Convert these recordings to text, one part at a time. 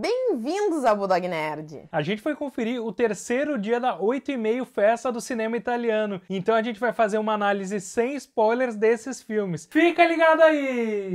Bem-vindos a Bulldog Nerd! A gente foi conferir o terceiro dia da 8 e meio festa do cinema italiano, então a gente vai fazer uma análise sem spoilers desses filmes. Fica ligado aí!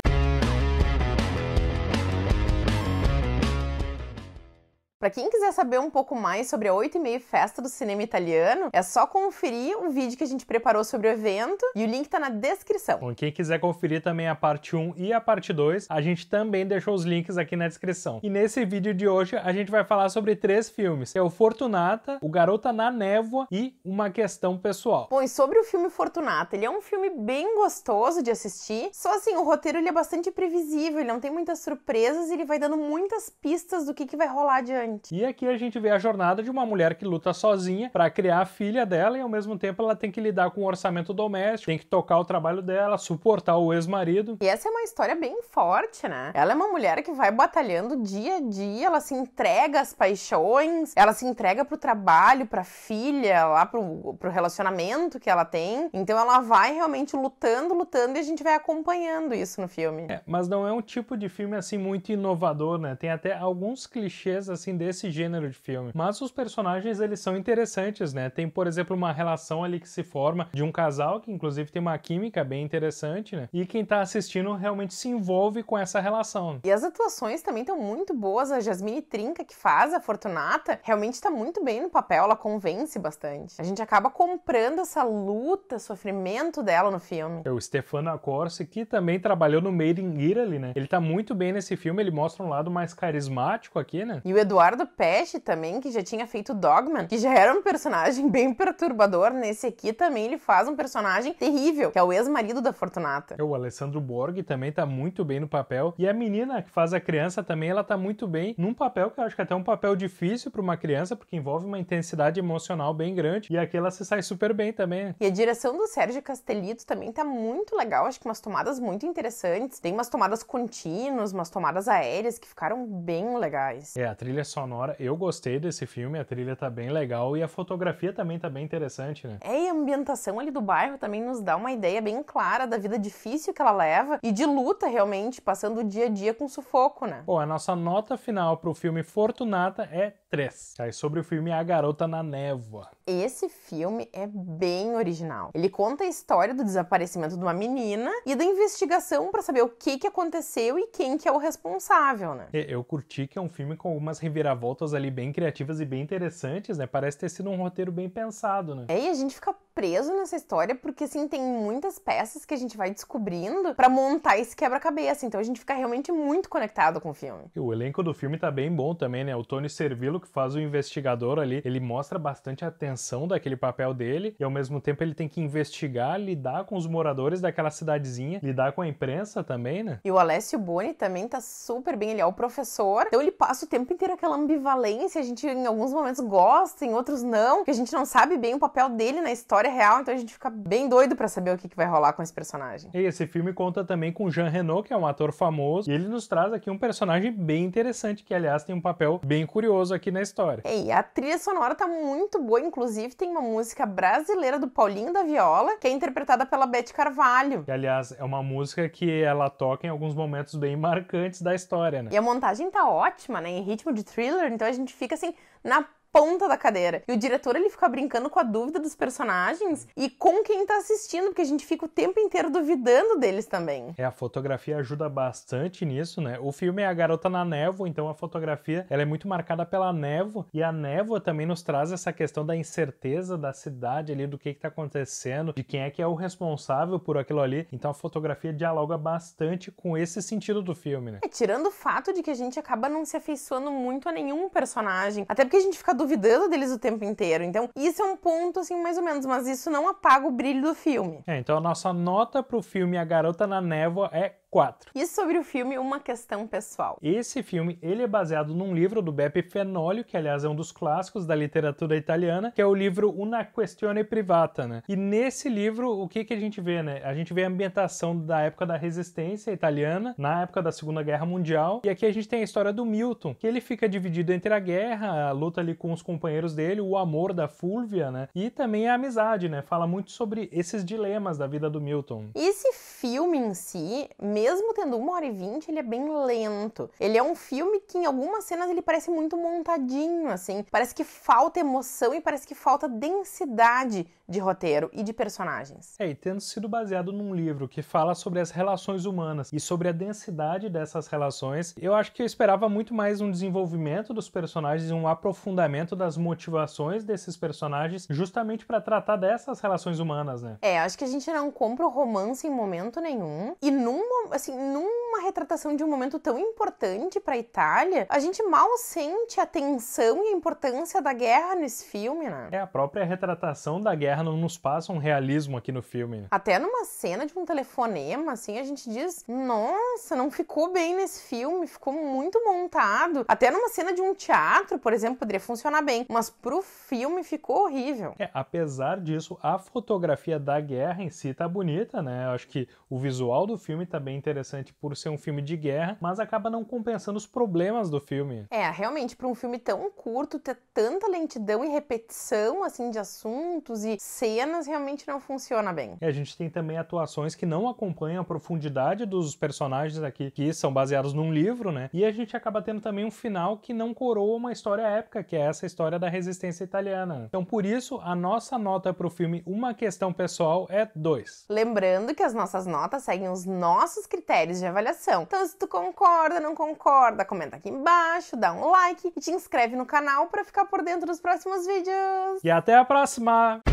Para quem quiser saber um pouco mais sobre a 8 e meia Festa do Cinema Italiano, é só conferir o vídeo que a gente preparou sobre o evento e o link está na descrição. Bom, quem quiser conferir também a parte 1 e a parte 2, a gente também deixou os links aqui na descrição. E nesse vídeo de hoje a gente vai falar sobre três filmes, é o Fortunata, o Garota na Névoa e Uma Questão Pessoal. Bom, e sobre o filme Fortunata, ele é um filme bem gostoso de assistir, só assim, o roteiro ele é bastante previsível, ele não tem muitas surpresas e ele vai dando muitas pistas do que, que vai rolar adiante. E aqui a gente vê a jornada de uma mulher que luta sozinha para criar a filha dela e ao mesmo tempo ela tem que lidar com o orçamento doméstico, tem que tocar o trabalho dela, suportar o ex-marido. E essa é uma história bem forte, né? Ela é uma mulher que vai batalhando dia a dia, ela se entrega às paixões, ela se entrega pro trabalho, pra filha, lá pro, pro relacionamento que ela tem. Então ela vai realmente lutando, lutando e a gente vai acompanhando isso no filme. É, mas não é um tipo de filme assim muito inovador, né? Tem até alguns clichês assim desse gênero de filme. Mas os personagens, eles são interessantes, né? Tem, por exemplo, uma relação ali que se forma de um casal, que inclusive tem uma química bem interessante, né? E quem tá assistindo realmente se envolve com essa relação. E as atuações também estão muito boas. A Jasmine Trinca, que faz a Fortunata, realmente tá muito bem no papel, ela convence bastante. A gente acaba comprando essa luta, sofrimento dela no filme. É o Stefano Accorsi, que também trabalhou no Made in Italy, né? Ele tá muito bem nesse filme, ele mostra um lado mais carismático aqui, né? E o Eduardo Eduardo Peste também, que já tinha feito Dogman, que já era um personagem bem perturbador, nesse aqui também ele faz um personagem terrível, que é o ex-marido da Fortunata. É o Alessandro Borg também tá muito bem no papel, e a menina que faz a criança também, ela tá muito bem num papel que eu acho que é até um papel difícil para uma criança, porque envolve uma intensidade emocional bem grande, e aqui ela se sai super bem também. E a direção do Sérgio Castelito também tá muito legal, acho que umas tomadas muito interessantes, tem umas tomadas contínuas, umas tomadas aéreas que ficaram bem legais. É, a trilha só sonora. Eu gostei desse filme, a trilha tá bem legal e a fotografia também tá bem interessante, né? É, e a ambientação ali do bairro também nos dá uma ideia bem clara da vida difícil que ela leva e de luta realmente, passando o dia a dia com sufoco, né? Bom, a nossa nota final pro filme Fortunata é 3. Aí sobre o filme A Garota na Névoa esse filme é bem original. Ele conta a história do desaparecimento de uma menina e da investigação para saber o que, que aconteceu e quem que é o responsável, né? Eu curti que é um filme com algumas reviravoltas ali bem criativas e bem interessantes, né? Parece ter sido um roteiro bem pensado, né? É, e a gente fica preso nessa história porque assim tem muitas peças que a gente vai descobrindo para montar esse quebra-cabeça. Então a gente fica realmente muito conectado com o filme. E o elenco do filme tá bem bom também, né? O Tony Servillo que faz o investigador ali, ele mostra bastante atenção daquele papel dele e ao mesmo tempo ele tem que investigar, lidar com os moradores daquela cidadezinha, lidar com a imprensa também, né? E o Alessio Boni também tá super bem, ele é o professor, então ele passa o tempo inteiro aquela ambivalência, a gente em alguns momentos gosta, em outros não, que a gente não sabe bem o papel dele na história real, então a gente fica bem doido para saber o que, que vai rolar com esse personagem. E esse filme conta também com Jean Reno, que é um ator famoso, e ele nos traz aqui um personagem bem interessante, que aliás tem um papel bem curioso aqui na história. É, e a trilha sonora tá muito boa, inclusive inclusive, tem uma música brasileira do Paulinho da Viola, que é interpretada pela Beth Carvalho. Que, aliás, é uma música que ela toca em alguns momentos bem marcantes da história, né? E a montagem tá ótima, né? Em ritmo de thriller, então a gente fica assim na ponta da cadeira. E o diretor ele fica brincando com a dúvida dos personagens e com quem tá assistindo, porque a gente fica o tempo inteiro duvidando deles também. É, a fotografia ajuda bastante nisso, né? O filme é A Garota na Névoa, então a fotografia ela é muito marcada pela névoa e a névoa também nos traz essa questão da incerteza da cidade ali, do que que tá acontecendo, de quem é que é o responsável por aquilo ali. Então a fotografia dialoga bastante com esse sentido do filme, né? É, tirando o fato de que a gente acaba não se afeiçoando muito a nenhum personagem, até porque a gente fica duvidando deles o tempo inteiro. Então, isso é um ponto, assim, mais ou menos, mas isso não apaga o brilho do filme. É, então a nossa nota pro filme A Garota na Névoa é 4. E sobre o filme Uma Questão Pessoal. Esse filme, ele é baseado num livro do Beppe Fenolio, que aliás é um dos clássicos da literatura italiana, que é o livro Una Questione Privata, né? E nesse livro, o que que a gente vê, né? A gente vê a ambientação da época da resistência italiana, na época da Segunda Guerra Mundial, e aqui a gente tem a história do Milton, que ele fica dividido entre a guerra, a luta ali com os companheiros dele, o amor da Fulvia, né? E também a amizade, né? Fala muito sobre esses dilemas da vida do Milton. esse filme em si, me mesmo tendo uma hora e vinte, ele é bem lento. Ele é um filme que em algumas cenas ele parece muito montadinho, assim. Parece que falta emoção e parece que falta densidade de roteiro e de personagens. É, e tendo sido baseado num livro que fala sobre as relações humanas e sobre a densidade dessas relações, eu acho que eu esperava muito mais um desenvolvimento dos personagens e um aprofundamento das motivações desses personagens, justamente para tratar dessas relações humanas, né? É, acho que a gente não compra o romance em momento nenhum e nunca assim, num retratação de um momento tão importante para a Itália, a gente mal sente a tensão e a importância da guerra nesse filme, né? É, a própria retratação da guerra não nos passa um realismo aqui no filme. Né? Até numa cena de um telefonema, assim, a gente diz: nossa, não ficou bem nesse filme, ficou muito montado. Até numa cena de um teatro, por exemplo, poderia funcionar bem, mas pro filme ficou horrível. É, apesar disso, a fotografia da guerra em si tá bonita, né? Eu acho que o visual do filme tá bem interessante por ser um filme de guerra, mas acaba não compensando os problemas do filme. É, realmente, para um filme tão curto, ter tanta lentidão e repetição assim de assuntos e cenas realmente não funciona bem. E a gente tem também atuações que não acompanham a profundidade dos personagens aqui, que são baseados num livro, né? E a gente acaba tendo também um final que não coroa uma história épica, que é essa história da resistência italiana. Então, por isso, a nossa nota para o filme Uma Questão Pessoal é 2. Lembrando que as nossas notas seguem os nossos critérios de avaliação coração. Então, se tu concorda, não concorda, comenta aqui embaixo, dá um like e te inscreve no canal para ficar por dentro dos próximos vídeos. E até a próxima!